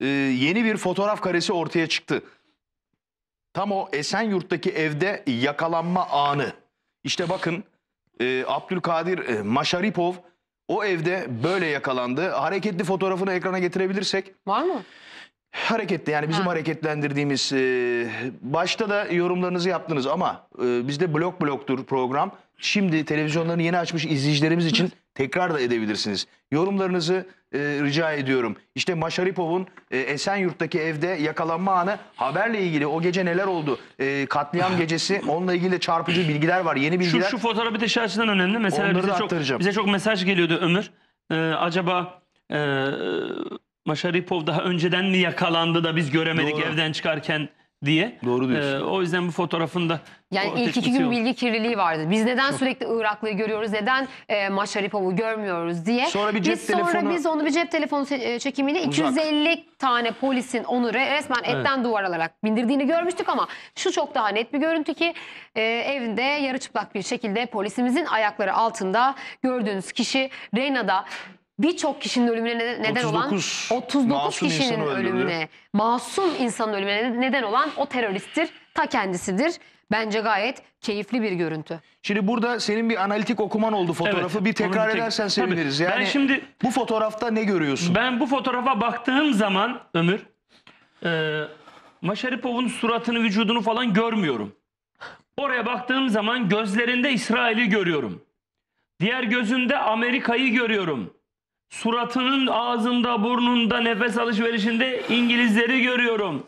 e, yeni bir fotoğraf karesi ortaya çıktı. Tam o Esenyurt'taki evde yakalanma anı. İşte bakın e, Abdülkadir e, Maşaripov o evde böyle yakalandı. Hareketli fotoğrafını ekrana getirebilirsek. Var mı? Hareketli yani bizim ha. hareketlendirdiğimiz e, başta da yorumlarınızı yaptınız ama e, bizde blok bloktur program. Şimdi televizyonlarını yeni açmış izleyicilerimiz için tekrar da edebilirsiniz. Yorumlarınızı e, rica ediyorum. İşte Maşaripov'un e, Esenyurt'taki evde yakalanma anı haberle ilgili o gece neler oldu? E, katliam gecesi onunla ilgili çarpıcı bilgiler var. Yeni bilgiler. Şu, şu fotoğrafı da önemli. Mesela bize çok, bize çok mesaj geliyordu Ömür. Ee, acaba e, Maşaripov daha önceden mi yakalandı da biz göremedik Doğru. evden çıkarken diye. Doğru diyorsun. Ee, o yüzden bu fotoğrafın da yani ilk iki gün yok. bilgi kirliliği vardı. Biz neden Çok. sürekli Iraklı'yı görüyoruz, neden e, Maşaripov'u görmüyoruz diye. Sonra bir cep biz telefonu... Sonra biz onu bir cep telefonu e, çekimiyle Uzak. 250 tane polisin onu resmen etten evet. duvar alarak bindirdiğini görmüştük ama şu çok daha net bir görüntü ki e, evinde yarı çıplak bir şekilde polisimizin ayakları altında gördüğünüz kişi Reyna'da birçok kişinin ölümüne neden 39 olan 39 kişinin ölümüne, masum insanın ölümüne neden olan o teröristtir, ta kendisidir. Bence gayet keyifli bir görüntü. Şimdi burada senin bir analitik okuman oldu fotoğrafı. Evet, bir tekrar tek... edersen seviniriz. Yani ben şimdi bu fotoğrafta ne görüyorsun? Ben bu fotoğrafa baktığım zaman Ömür e, Maşaripov'un suratını, vücudunu falan görmüyorum. Oraya baktığım zaman gözlerinde İsrail'i görüyorum. Diğer gözünde Amerika'yı görüyorum suratının ağzında, burnunda, nefes alışverişinde İngilizleri görüyorum.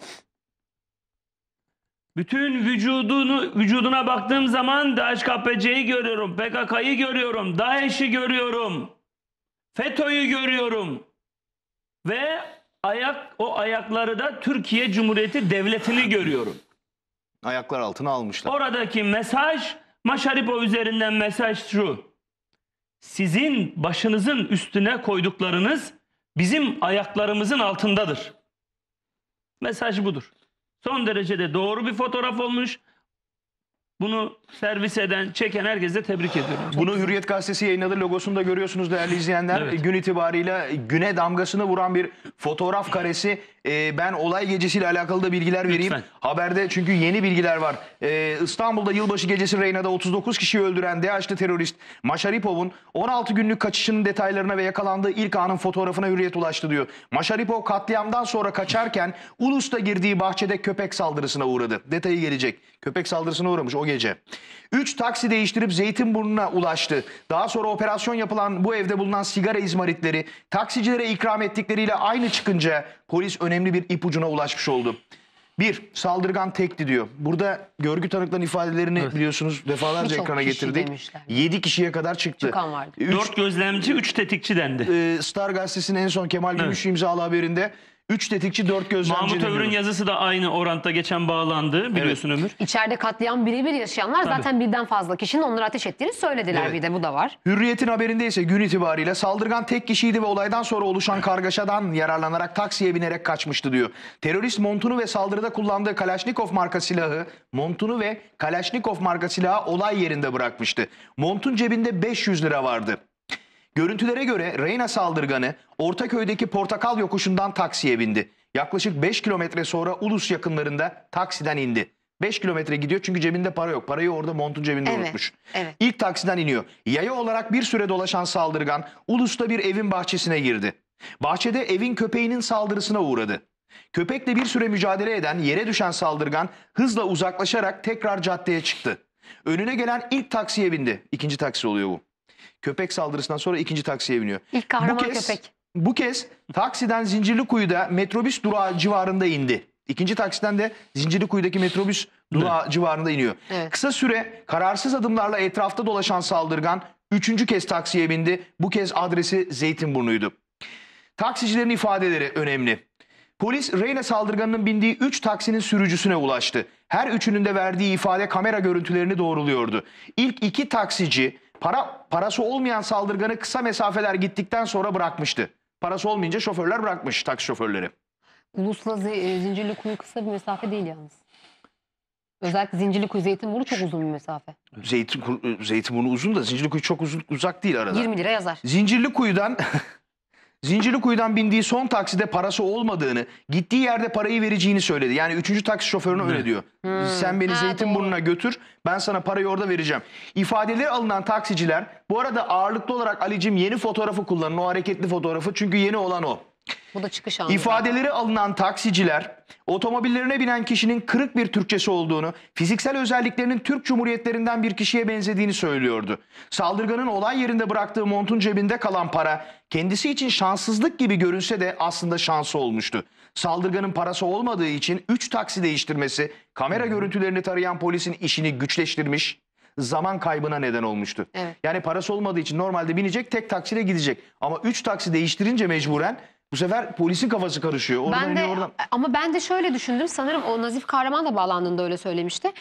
Bütün vücudunu, vücuduna baktığım zaman DHKPC'yi görüyorum, PKK'yı görüyorum, DAEŞ'i görüyorum, FETÖ'yü görüyorum. Ve ayak o ayakları da Türkiye Cumhuriyeti Devleti'ni görüyorum. Ayaklar altına almışlar. Oradaki mesaj Maşaripov üzerinden mesaj şu sizin başınızın üstüne koyduklarınız bizim ayaklarımızın altındadır. Mesaj budur. Son derecede doğru bir fotoğraf olmuş. Bunu servis eden, çeken herkese tebrik ediyorum. Bunu Hürriyet Gazetesi yayınladı. Logosunu da görüyorsunuz değerli izleyenler. Evet. Gün itibarıyla güne damgasını vuran bir fotoğraf karesi e, ben olay gecesiyle alakalı da bilgiler vereyim. Haberde çünkü yeni bilgiler var. E, İstanbul'da yılbaşı gecesi Reyna'da 39 kişi öldüren DH'li terörist Maşaripov'un 16 günlük kaçışının detaylarına ve yakalandığı ilk anın fotoğrafına hürriyet ulaştı diyor. Maşaripov katliamdan sonra kaçarken Ulus'ta girdiği bahçede köpek saldırısına uğradı. Detayı gelecek. Köpek saldırısına uğramış o gece. 3 taksi değiştirip Zeytinburnu'na ulaştı. Daha sonra operasyon yapılan bu evde bulunan sigara izmaritleri taksicilere ikram ettikleriyle aynı çıkınca polis öne önemli bir ipucuna ulaşmış oldu. Bir, saldırgan tekti diyor. Burada görgü tanıkların ifadelerini evet. biliyorsunuz defalarca Birçok ekrana getirdik. demişler. 7 kişiye kadar çıktı. Çıkan vardı. Üç, Dört gözlemci, üç tetikçi dendi. Ee, Star gazetesinin en son Kemal Gümüş imzalı haberinde 3 tetikçi 4 gözlemci Mahmut deniyor. yazısı da aynı orantta geçen bağlandı biliyorsun Ömür. İçeride katliam birebir yaşayanlar Tabii. zaten birden fazla kişinin onları ateş ettiğini söylediler Evet. bir de bu da var. Hürriyet'in haberinde ise gün itibariyle saldırgan tek kişiydi ve olaydan sonra oluşan kargaşadan yararlanarak taksiye binerek kaçmıştı diyor. Terörist montunu ve saldırıda kullandığı Kalashnikov marka silahı, montunu ve Kalashnikov marka silahı olay yerinde bırakmıştı. Montun cebinde 500 lira vardı. Görüntülere göre Reyna saldırganı Ortaköy'deki Portakal Yokuşu'ndan taksiye bindi. Yaklaşık 5 kilometre sonra Ulus yakınlarında taksiden indi. 5 kilometre gidiyor çünkü cebinde para yok. Parayı orada montun cebinde evet, unutmuş. Evet. İlk taksiden iniyor. Yaya olarak bir süre dolaşan saldırgan Ulus'ta bir evin bahçesine girdi. Bahçede evin köpeğinin saldırısına uğradı. Köpekle bir süre mücadele eden yere düşen saldırgan hızla uzaklaşarak tekrar caddeye çıktı. Önüne gelen ilk taksiye bindi. İkinci taksi oluyor bu. Köpek saldırısından sonra ikinci taksiye biniyor. İlk kahraman bu kez, köpek. Bu kez taksiden Zincirli Kuyuda metrobüs durağı civarında indi. İkinci taksiden de Zincirlikuyu'daki metrobüs durağı evet. civarında iniyor. Evet. Kısa süre kararsız adımlarla etrafta dolaşan saldırgan üçüncü kez taksiye bindi. Bu kez adresi Zeytinburnu'ydu. Taksicilerin ifadeleri önemli. Polis Reyna saldırganının bindiği 3 taksinin sürücüsüne ulaştı. Her üçünün de verdiği ifade kamera görüntülerini doğruluyordu. İlk iki taksici Para parası olmayan saldırganı kısa mesafeler gittikten sonra bırakmıştı. Parası olmayınca şoförler bırakmış taksi şoförleri. Ulus'la Z- e, Zincirli Kuyu kısa bir mesafe değil yalnız. Özellikle Zincirli Kuyu Zeytinburnu çok uzun bir mesafe. Zeytin, e, Zeytinburnu uzun da kuyu çok uzun, uzak değil arada. 20 lira yazar. kuyudan. Zincirlikuyu'dan bindiği son takside parası olmadığını, gittiği yerde parayı vereceğini söyledi. Yani üçüncü taksi şoförüne öyle diyor. Hmm. Sen beni Ha, Zeytinburnu'na götür, ben sana parayı orada vereceğim. İfadeleri alınan taksiciler, bu arada ağırlıklı olarak Ali'cim yeni fotoğrafı kullanın, o hareketli fotoğrafı. Çünkü yeni olan o. Bu da çıkış anı. İfadeleri alınan taksiciler otomobillerine binen kişinin kırık bir Türkçesi olduğunu, fiziksel özelliklerinin Türk Cumhuriyetlerinden bir kişiye benzediğini söylüyordu. Saldırganın olay yerinde bıraktığı montun cebinde kalan para kendisi için şanssızlık gibi görünse de aslında şansı olmuştu. Saldırganın parası olmadığı için 3 taksi değiştirmesi kamera görüntülerini tarayan polisin işini güçleştirmiş, zaman kaybına neden olmuştu. Evet. Yani parası olmadığı için normalde binecek tek taksiyle gidecek. Ama 3 taksi değiştirince mecburen bu sefer polisin kafası karışıyor. Oradan ben hani de, oradan. Ama ben de şöyle düşündüm. Sanırım o Nazif Kahraman da bağlandığında öyle söylemişti.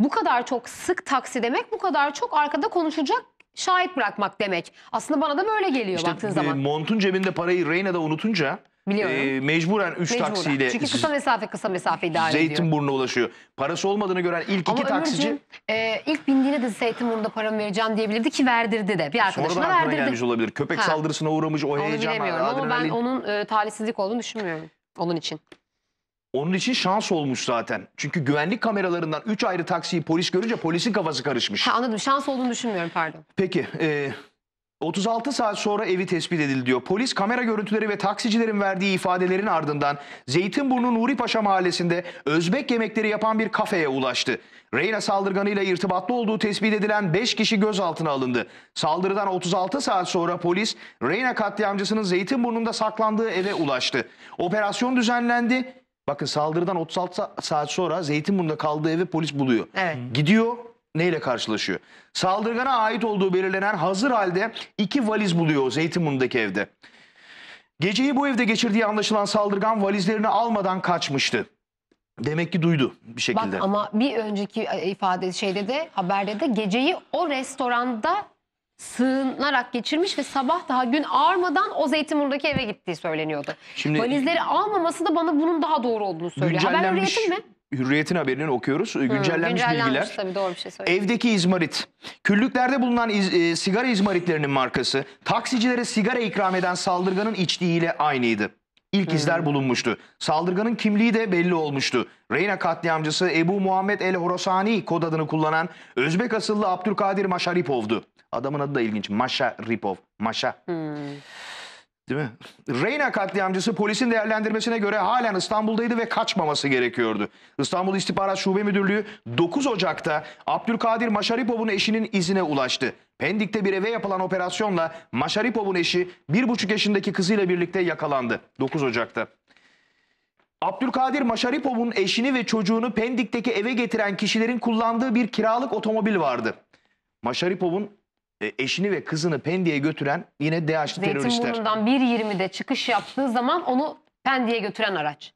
Bu kadar çok sık taksi demek, bu kadar çok arkada konuşacak şahit bırakmak demek. Aslında bana da böyle geliyor işte, baktığın e, zaman. Montun cebinde parayı Reyna'da unutunca Biliyorum. E, mecburen 3 taksiyle Çünkü kısa mesafe kısa mesafe idare ediyor. Zeytinburnu'na ulaşıyor. Parası olmadığını gören ilk Ama iki taksici Ömürcüğüm, e, ilk bindiğine de Zeytinburnu'nda paramı vereceğim diyebilirdi ki verdirdi de. Bir arkadaşına sonradan verdirdi. gelmiş verdirdi. olabilir. Köpek Ha. saldırısına uğramış o Onu heyecan. bilemiyorum ama ben onun e, talihsizlik olduğunu düşünmüyorum. Onun için. Onun için şans olmuş zaten. Çünkü güvenlik kameralarından 3 ayrı taksiyi polis görünce polisin kafası karışmış. Ha, anladım şans olduğunu düşünmüyorum pardon. Peki e, 36 saat sonra evi tespit edildi diyor. Polis kamera görüntüleri ve taksicilerin verdiği ifadelerin ardından Zeytinburnu Nuri Paşa mahallesinde Özbek yemekleri yapan bir kafeye ulaştı. Reyna saldırganıyla irtibatlı olduğu tespit edilen 5 kişi gözaltına alındı. Saldırıdan 36 saat sonra polis Reyna katliamcısının Zeytinburnu'nda saklandığı eve ulaştı. Operasyon düzenlendi. Bakın saldırıdan 36 saat sonra Zeytinburnu'nda kaldığı evi polis buluyor. Evet. Gidiyor neyle karşılaşıyor? Saldırgana ait olduğu belirlenen hazır halde iki valiz buluyor Zeytinburnu'ndaki evde. Geceyi bu evde geçirdiği anlaşılan saldırgan valizlerini almadan kaçmıştı. Demek ki duydu bir şekilde. Bak ama bir önceki e, ifade şeyde de haberde de geceyi o restoranda sığınarak geçirmiş ve sabah daha gün ağarmadan o Zeytinburnu'daki eve gittiği söyleniyordu. Şimdi Valizleri almaması da bana bunun daha doğru olduğunu söylüyor. Haber güncellenmiş, üretim mi? Hürriyet'in haberini okuyoruz. Güncellenmiş, Güncellenmiş bilgiler. Tabii, doğru bir şey Evdeki izmarit. Küllüklerde bulunan iz, e, sigara izmaritlerinin markası taksicilere sigara ikram eden saldırganın içtiğiyle aynıydı. İlk izler bulunmuştu. Saldırganın kimliği de belli olmuştu. Reyna katliamcısı Ebu Muhammed El Horosani kod adını kullanan Özbek asıllı Abdülkadir Maşaripov'du. Adamın adı da ilginç. Maşaripov. Maşa. Değil mi? Reyna katliamcısı polisin değerlendirmesine göre halen İstanbul'daydı ve kaçmaması gerekiyordu. İstanbul İstihbarat Şube Müdürlüğü 9 Ocak'ta Abdülkadir Maşaripov'un eşinin izine ulaştı. Pendik'te bir eve yapılan operasyonla Maşaripov'un eşi 1,5 yaşındaki kızıyla birlikte yakalandı 9 Ocak'ta. Abdülkadir Maşaripov'un eşini ve çocuğunu Pendik'teki eve getiren kişilerin kullandığı bir kiralık otomobil vardı. Maşaripov'un e, eşini ve kızını Pendik'e götüren yine DH'lı teröristler. Zeytinburnu'ndan 1.20'de çıkış yaptığı zaman onu Pendik'e götüren araç.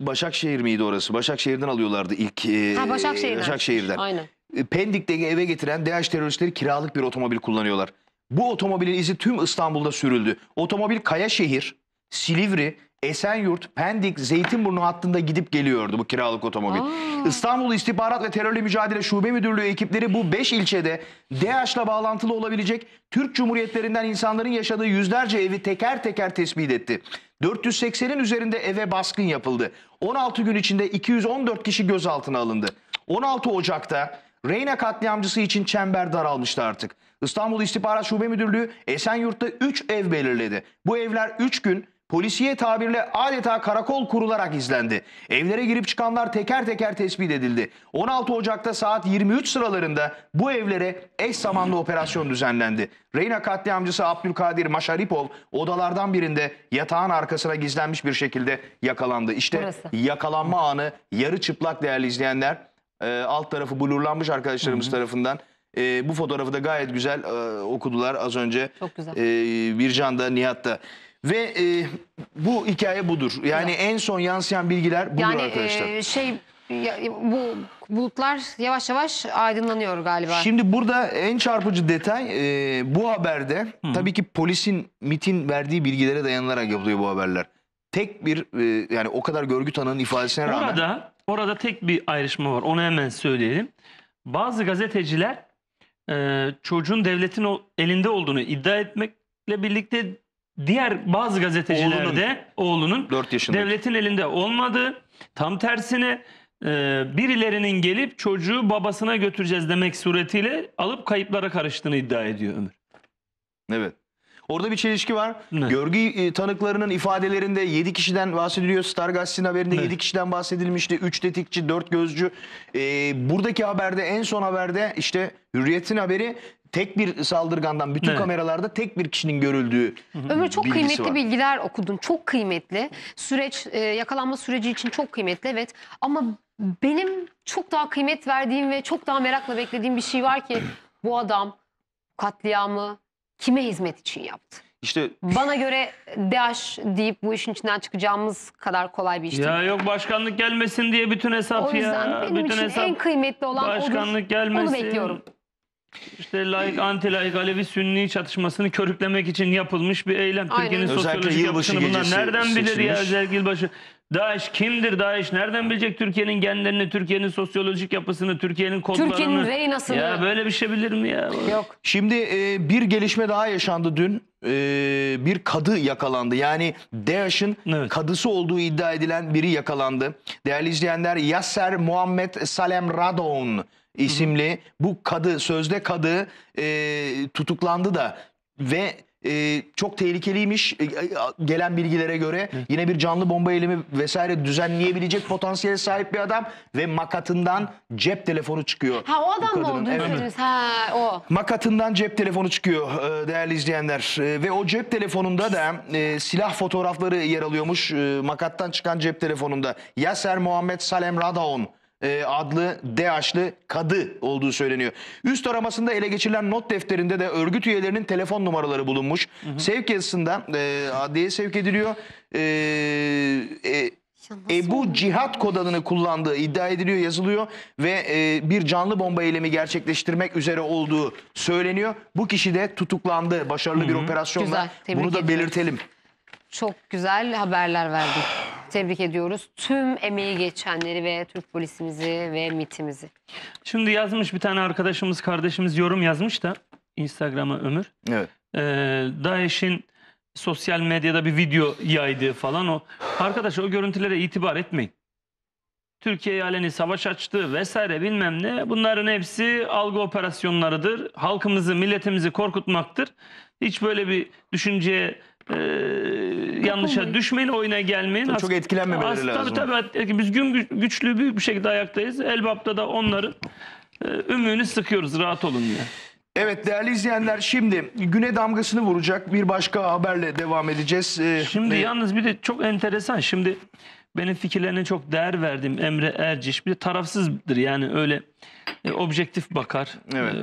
Başakşehir miydi orası? Başakşehir'den alıyorlardı ilk. E, ha, Başakşehir'den. Başakşehir'den. Aynen. E, Pendik'te eve getiren DH teröristleri kiralık bir otomobil kullanıyorlar. Bu otomobilin izi tüm İstanbul'da sürüldü. Otomobil Kayaşehir Silivri, Esenyurt, Pendik, Zeytinburnu hattında gidip geliyordu bu kiralık otomobil. Aa. İstanbul İstihbarat ve Terörle Mücadele Şube Müdürlüğü ekipleri bu 5 ilçede DAEŞ'la bağlantılı olabilecek Türk Cumhuriyetlerinden insanların yaşadığı yüzlerce evi teker teker tespit etti. 480'in üzerinde eve baskın yapıldı. 16 gün içinde 214 kişi gözaltına alındı. 16 Ocak'ta Reyna katliamcısı için çember daralmıştı artık. İstanbul İstihbarat Şube Müdürlüğü Esenyurt'ta 3 ev belirledi. Bu evler 3 gün polisiye tabirle adeta karakol kurularak izlendi. Evlere girip çıkanlar teker teker tespit edildi. 16 Ocak'ta saat 23 sıralarında bu evlere eş zamanlı operasyon düzenlendi. Reyna katliamcısı Abdülkadir Maşaripov odalardan birinde yatağın arkasına gizlenmiş bir şekilde yakalandı. İşte Burası. yakalanma anı yarı çıplak değerli izleyenler. E, alt tarafı blurlanmış arkadaşlarımız hı hı. tarafından. E, bu fotoğrafı da gayet güzel e, okudular az önce. Çok güzel. E, Bircan da Nihat da. Ve e, bu hikaye budur. Yani en son yansıyan bilgiler budur Yani arkadaşlar. e, şey ya- bu bulutlar yavaş yavaş aydınlanıyor galiba. Şimdi burada en çarpıcı detay e, bu haberde tabii ki polisin MIT'in verdiği bilgilere dayanılarak yapılıyor bu haberler. Tek bir e, yani o kadar görgü tanığının ifadesine rağmen Orada orada tek bir ayrışma var. Onu hemen söyleyelim. Bazı gazeteciler e, çocuğun devletin elinde olduğunu iddia etmekle birlikte diğer bazı gazetecilerde oğlunun, oğlunun devletin elinde olmadığı tam tersine e, birilerinin gelip çocuğu babasına götüreceğiz demek suretiyle alıp kayıplara karıştığını iddia ediyor Ömür. Evet. Orada bir çelişki var. Ne? Görgü e, tanıklarının ifadelerinde 7 kişiden bahsediliyor. Star Gazetesi'nin haberinde ne? 7 kişiden bahsedilmişti. 3 tetikçi, 4 gözcü. Ee, buradaki haberde en son haberde işte Hürriyet'in haberi tek bir saldırgandan bütün evet. kameralarda tek bir kişinin görüldüğü Ömür çok kıymetli var. bilgiler okudun. Çok kıymetli. Süreç e, yakalanma süreci için çok kıymetli evet. Ama benim çok daha kıymet verdiğim ve çok daha merakla beklediğim bir şey var ki bu adam katliamı kime hizmet için yaptı? İşte bana göre DAEŞ deyip bu işin içinden çıkacağımız kadar kolay bir iş değil. Ya yok başkanlık gelmesin diye bütün hesap ya. O yüzden ya. benim bütün için hesap, en kıymetli olan başkanlık odur. gelmesin. Onu bekliyorum. İşte laik, anti-laik, Alevi, Sünni çatışmasını körüklemek için yapılmış bir eylem. Aynen. Türkiye'nin sosyolojik yapısını bunlar gecesi nereden bilir ya seçilmiş. özellikle yılbaşı? DAEŞ kimdir DAEŞ? Nereden bilecek Türkiye'nin genlerini, Türkiye'nin sosyolojik yapısını, Türkiye'nin kodlarını? Türkiye'nin reynasını. Ya böyle bir şey bilir mi ya? Yok. Şimdi e, bir gelişme daha yaşandı dün. E, bir kadı yakalandı. Yani DAEŞ'in Evet. kadısı olduğu iddia edilen biri yakalandı. Değerli izleyenler Yasser Muhammed Salem Radon isimli hı hı. bu kadı sözde kadı e, tutuklandı da ve e, çok tehlikeliymiş e, e gelen bilgilere göre hı. yine bir canlı bomba elimi vesaire düzenleyebilecek potansiyele sahip bir adam ve makatından cep telefonu çıkıyor. Ha o adam mı oldu? Evet. Ha o. Makatından cep telefonu çıkıyor e, değerli izleyenler e, ve o cep telefonunda da e, silah fotoğrafları yer alıyormuş e, makattan çıkan cep telefonunda. Yaser Muhammed Salem Radaon e, adlı DH'lı kadı olduğu söyleniyor. Üst aramasında ele geçirilen not defterinde de örgüt üyelerinin telefon numaraları bulunmuş. Hı hı. Sevk yazısında e, adliyeye sevk ediliyor. E, e, Ebu Cihat kod adını kullandığı iddia ediliyor, yazılıyor ve e, bir canlı bomba eylemi gerçekleştirmek üzere olduğu söyleniyor. Bu kişi de tutuklandı başarılı Hı -hı. bir operasyonla. Güzel, Bunu da ediyoruz. belirtelim. Çok güzel haberler verdik. Tebrik ediyoruz tüm emeği geçenleri ve Türk polisimizi ve MIT'imizi. Şimdi yazmış bir tane arkadaşımız, kardeşimiz yorum yazmış da Instagram'a Ömür. Evet. Ee, DAEŞ'in sosyal medyada bir video yaydığı falan o. Arkadaşlar o görüntülere itibar etmeyin. Türkiye aleni savaş açtı vesaire bilmem ne. Bunların hepsi algı operasyonlarıdır. Halkımızı, milletimizi korkutmaktır. Hiç böyle bir düşünceye e, yanlışa düşmeyin, oyuna gelmeyin. Çok As- etkilenmemeleri as- lazım. Tabii tabii. Biz gün güçlü bir, şekilde ayaktayız. Elbap'ta da onların e, ümüğünü sıkıyoruz. Rahat olun diye. Evet değerli izleyenler şimdi güne damgasını vuracak bir başka haberle devam edeceğiz. Ee, Şimdi e, yalnız bir de çok enteresan. Şimdi benim fikirlerine çok değer verdiğim Emre Erciş bir de tarafsızdır. Yani öyle e, objektif bakar. Evet.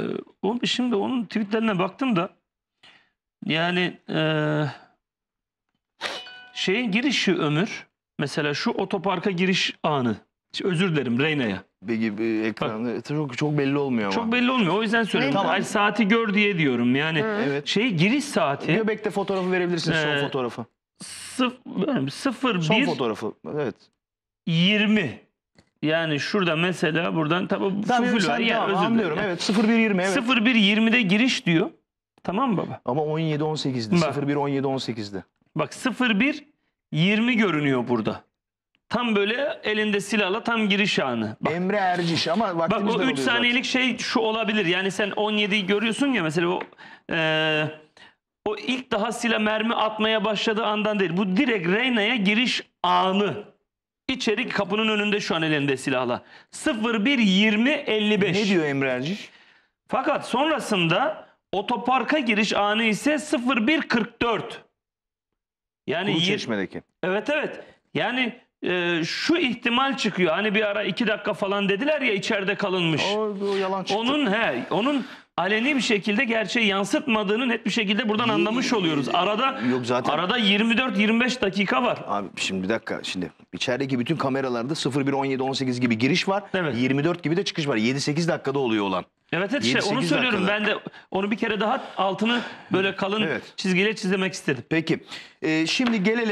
E, şimdi onun tweetlerine baktım da yani e, şeyin girişi ömür. Mesela şu otoparka giriş anı. Özür dilerim Reyna'ya. Peki ekranı ekranda çok çok belli olmuyor ama. Çok belli olmuyor. O yüzden söylüyorum. Tamam. Ay saati gör diye diyorum. Yani Evet. şey giriş saati Göbekte fotoğrafı verebilirsiniz son Ee, fotoğrafı. sıf- Son 01 fotoğrafı. Evet. 20. Yani şurada mesela buradan tabii Tamam var sen- ya tamam, özür anlıyorum. dilerim. Evet 0120 evet. 01.20'de giriş diyor. Tamam mı baba? Ama 17 18'di. Bak. 01 17 18'di. Bak 0-1 20 görünüyor burada. Tam böyle elinde silahla tam giriş anı. Bak, Emre Erciş ama bak vaktimiz o 3 oluyor saniyelik şey şu olabilir. Yani sen 17'yi görüyorsun ya mesela o e, o ilk daha silah mermi atmaya başladığı andan değil. Bu direkt Reyna'ya giriş anı. İçeri kapının önünde şu an elinde silahla. 0-1 20 55. Ne diyor Emre Erciş? Fakat sonrasında otoparka giriş anı ise 0144. Yani Kuruçeşme'deki. Evet evet. Yani e, şu ihtimal çıkıyor. Hani bir ara iki dakika falan dediler ya içeride kalınmış. O, o yalan çıktı. Onun he, onun aleni bir şekilde gerçeği yansıtmadığını net bir şekilde buradan anlamış oluyoruz. Arada Yok zaten- arada 24-25 dakika var. Abi şimdi bir dakika şimdi içerideki bütün kameralarda 01 17 18 gibi giriş var. Evet. 24 gibi de çıkış var. 7 8 dakikada oluyor olan. Evet evet şey, işte onu söylüyorum. dakikada. Ben de onu bir kere daha altını böyle kalın Evet. çizgiyle çizmek istedim. Peki. Ee, şimdi gelelim